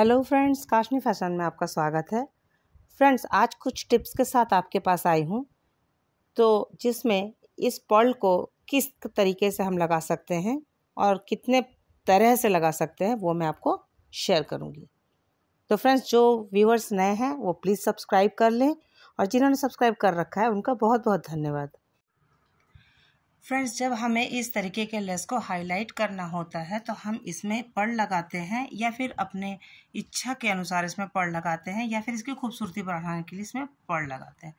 hello friends काशनी fashion में आपका स्वागत है फ्रेंड्स आज कुछ टिप्स के साथ आपके पास आई हूँ तो जिसमें इस पर्ल को किस तरीके से हम लगा सकते हैं और कितने तरह से लगा सकते हैं वो मैं आपको शेयर करूँगी तो फ्रेंड्स जो व्यूवर्स नए हैं वो प्लीज़ सब्सक्राइब कर लें और जिन्होंने सब्सक्राइब कर रखा है उनका बहुत बहुत धन्यवाद फ्रेंड्स जब हमें इस तरीके के लेस को हाईलाइट करना होता है तो हम इसमें पड़ लगाते हैं या फिर अपने इच्छा के अनुसार इसमें पड़ लगाते हैं या फिर इसकी खूबसूरती बढ़ाने के लिए इसमें पड़ लगाते हैं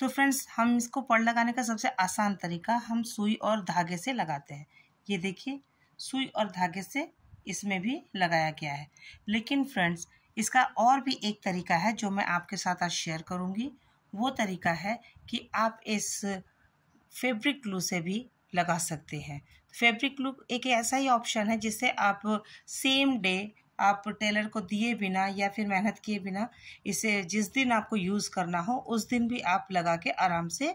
तो फ्रेंड्स हम इसको पड़ लगाने का सबसे आसान तरीका हम सुई और धागे से लगाते हैं ये देखिए सुई और धागे से इसमें भी लगाया गया है लेकिन फ्रेंड्स इसका और भी एक तरीका है जो मैं आपके साथ आज शेयर करूँगी वो तरीका है कि आप इस फैब्रिक ग्लू से भी लगा सकते हैं तो फैब्रिक ग्लू एक ऐसा ही ऑप्शन है जिससे आप सेम डे आप टेलर को दिए बिना या फिर मेहनत किए बिना इसे जिस दिन आपको यूज़ करना हो उस दिन भी आप लगा के आराम से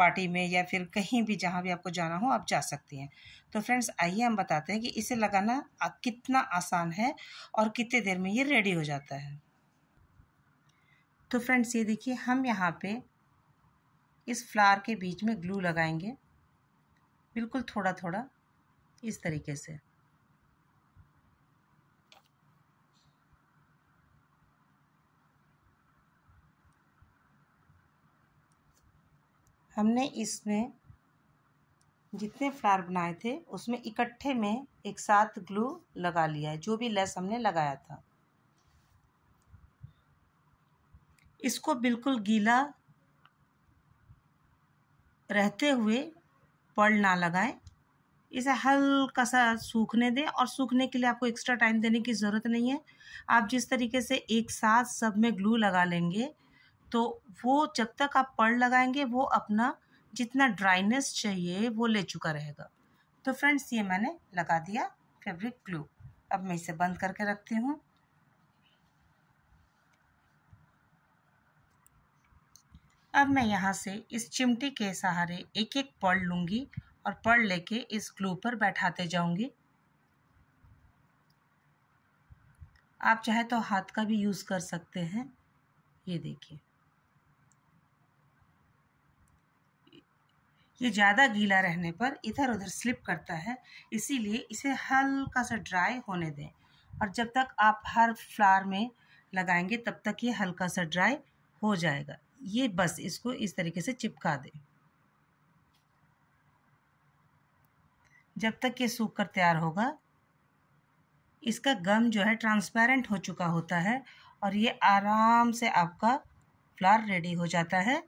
पार्टी में या फिर कहीं भी जहाँ भी आपको जाना हो आप जा सकती हैं तो फ्रेंड्स आइए हम बताते हैं कि इसे लगाना कितना आसान है और कितने देर में ये रेडी हो जाता है तो फ्रेंड्स ये देखिए हम यहाँ पे इस फ्लावर के बीच में ग्लू लगाएंगे बिल्कुल थोड़ा थोड़ा इस तरीके से हमने इसमें जितने फ्लावर बनाए थे उसमें इकट्ठे में एक साथ ग्लू लगा लिया है जो भी लेस हमने लगाया था इसको बिल्कुल गीला रहते हुए पर्ल ना लगाएं इसे हल्का सा सूखने दें और सूखने के लिए आपको एक्स्ट्रा टाइम देने की ज़रूरत नहीं है आप जिस तरीके से एक साथ सब में ग्लू लगा लेंगे तो वो जब तक आप पर्ल लगाएंगे वो अपना जितना ड्राइनेस चाहिए वो ले चुका रहेगा तो फ्रेंड्स ये मैंने लगा दिया फैब्रिक ग्लू अब मैं इसे बंद करके रखती हूँ अब मैं यहाँ से इस चिमटी के सहारे एक एक पढ़ लूँगी और पढ़ लेके इस ग्लू पर बैठाते जाऊँगी आप चाहे तो हाथ का भी यूज़ कर सकते हैं ये देखिए ये ज़्यादा गीला रहने पर इधर उधर स्लिप करता है इसीलिए इसे हल्का सा ड्राई होने दें और जब तक आप हर फ्लावर में लगाएंगे तब तक ये हल्का सा ड्राई हो जाएगा ये बस इसको इस तरीके से चिपका दें जब तक ये सूख कर तैयार होगा इसका गम जो है ट्रांसपेरेंट हो चुका होता है और ये आराम से आपका फ्लावर रेडी हो जाता है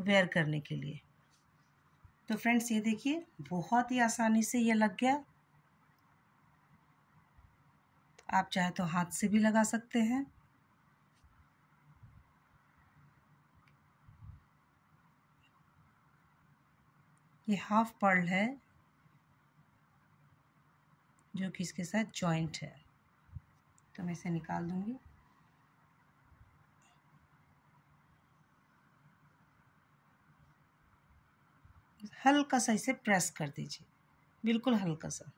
वेयर करने के लिए तो फ्रेंड्स ये देखिए बहुत ही आसानी से ये लग गया आप चाहे तो हाथ से भी लगा सकते हैं ये हाफ पर्ल है जो कि इसके साथ जॉइंट है तो मैं इसे निकाल दूंगी हल्का सा इसे प्रेस कर दीजिए बिल्कुल हल्का सा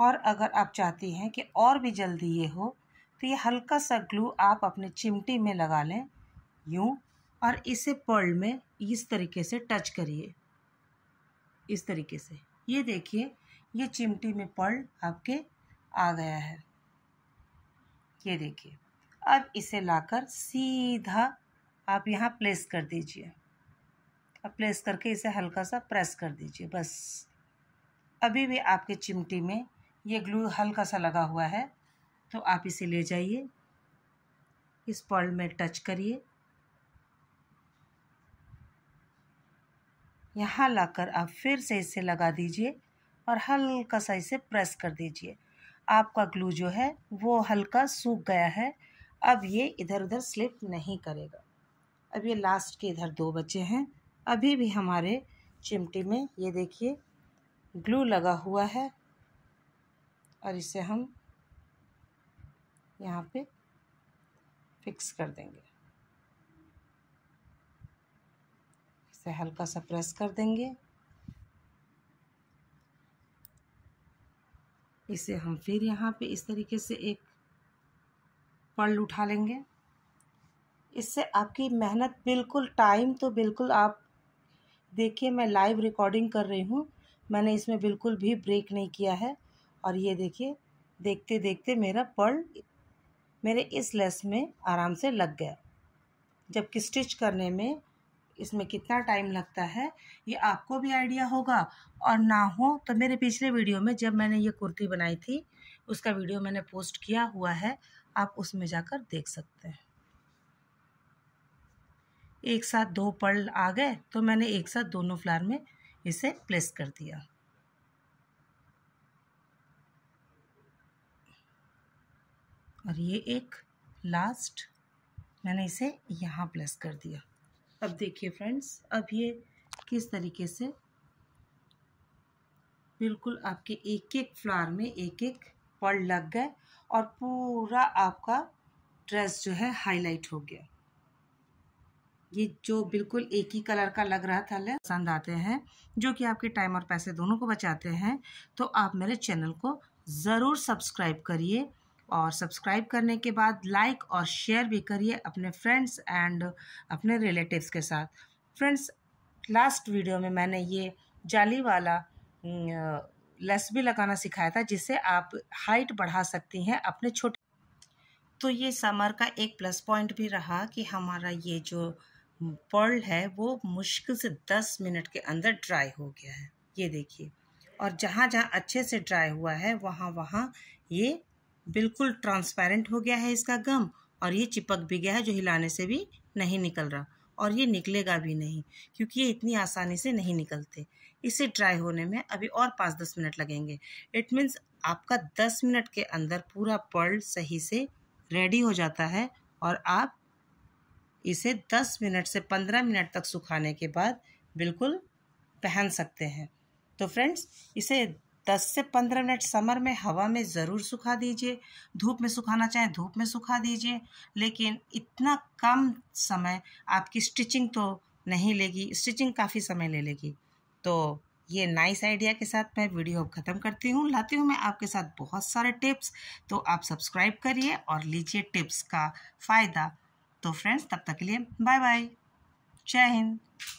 और अगर आप चाहती हैं कि और भी जल्दी ये हो तो ये हल्का सा ग्लू आप अपने चिमटी में लगा लें यूँ और इसे पर्ल में इस तरीके से टच करिए इस तरीके से ये देखिए ये चिमटी में पर्ल आपके आ गया है ये देखिए अब इसे लाकर सीधा आप यहाँ प्लेस कर दीजिए अब प्लेस करके इसे हल्का सा प्रेस कर दीजिए बस अभी भी आपके चिमटी में ये ग्लू हल्का सा लगा हुआ है तो आप इसे ले जाइए इस पर्ल में टच करिए यहाँ लाकर आप फिर से इसे लगा दीजिए और हल्का सा इसे प्रेस कर दीजिए आपका ग्लू जो है वो हल्का सूख गया है अब ये इधर उधर स्लिप नहीं करेगा अब ये लास्ट के इधर दो बच्चे हैं अभी भी हमारे चिमटी में ये देखिए ग्लू लगा हुआ है और इसे हम यहाँ पे फिक्स कर देंगे इसे हल्का सा प्रेस कर देंगे इसे हम फिर यहाँ पे इस तरीके से एक पल उठा लेंगे इससे आपकी मेहनत बिल्कुल टाइम तो बिल्कुल आप देखिए मैं लाइव रिकॉर्डिंग कर रही हूँ मैंने इसमें बिल्कुल भी ब्रेक नहीं किया है और ये देखिए देखते देखते मेरा पर्ल मेरे इस लेस में आराम से लग गया जबकि स्टिच करने में इसमें कितना टाइम लगता है ये आपको भी आइडिया होगा और ना हो तो मेरे पिछले वीडियो में जब मैंने ये कुर्ती बनाई थी उसका वीडियो मैंने पोस्ट किया हुआ है आप उसमें जाकर देख सकते हैं एक साथ दो पर्ल आ गए तो मैंने एक साथ दोनों फ्लार में इसे प्लेस कर दिया और ये एक लास्ट मैंने इसे यहाँ प्लस कर दिया अब देखिए फ्रेंड्स अब ये किस तरीके से बिल्कुल आपके एक एक फ्लावर में एक एक पल लग गए और पूरा आपका ड्रेस जो है हाईलाइट हो गया ये जो बिल्कुल एक ही कलर का लग रहा था पसंद आते हैं जो कि आपके टाइम और पैसे दोनों को बचाते हैं तो आप मेरे चैनल को ज़रूर सब्सक्राइब करिए और सब्सक्राइब करने के बाद लाइक और शेयर भी करिए अपने फ्रेंड्स एंड अपने रिलेटिव्स के साथ फ्रेंड्स लास्ट वीडियो में मैंने ये जाली वाला लेस भी लगाना सिखाया था जिससे आप हाइट बढ़ा सकती हैं अपने छोटे तो ये समर का एक प्लस पॉइंट भी रहा कि हमारा ये जो पर्ल है वो मुश्किल से दस मिनट के अंदर ड्राई हो गया है ये देखिए और जहाँ जहाँ अच्छे से ड्राई हुआ है वहाँ वहाँ ये बिल्कुल ट्रांसपेरेंट हो गया है इसका गम और ये चिपक भी गया है जो हिलाने से भी नहीं निकल रहा और ये निकलेगा भी नहीं क्योंकि ये इतनी आसानी से नहीं निकलते इसे ड्राई होने में अभी और पाँच दस मिनट लगेंगे इट मीन्स आपका दस मिनट के अंदर पूरा पर्ल सही से रेडी हो जाता है और आप इसे दस मिनट से पंद्रह मिनट तक सुखाने के बाद बिल्कुल पहन सकते हैं तो फ्रेंड्स इसे दस से पंद्रह मिनट समर में हवा में ज़रूर सुखा दीजिए धूप में सुखाना चाहें धूप में सुखा दीजिए लेकिन इतना कम समय आपकी स्टिचिंग तो नहीं लेगी स्टिचिंग काफ़ी समय ले लेगी तो ये नाइस आइडिया के साथ मैं वीडियो ख़त्म करती हूँ लाती हूँ मैं आपके साथ बहुत सारे टिप्स तो आप सब्सक्राइब करिए और लीजिए टिप्स का फ़ायदा तो फ्रेंड्स तब तक के लिए बाय बाय जय हिंद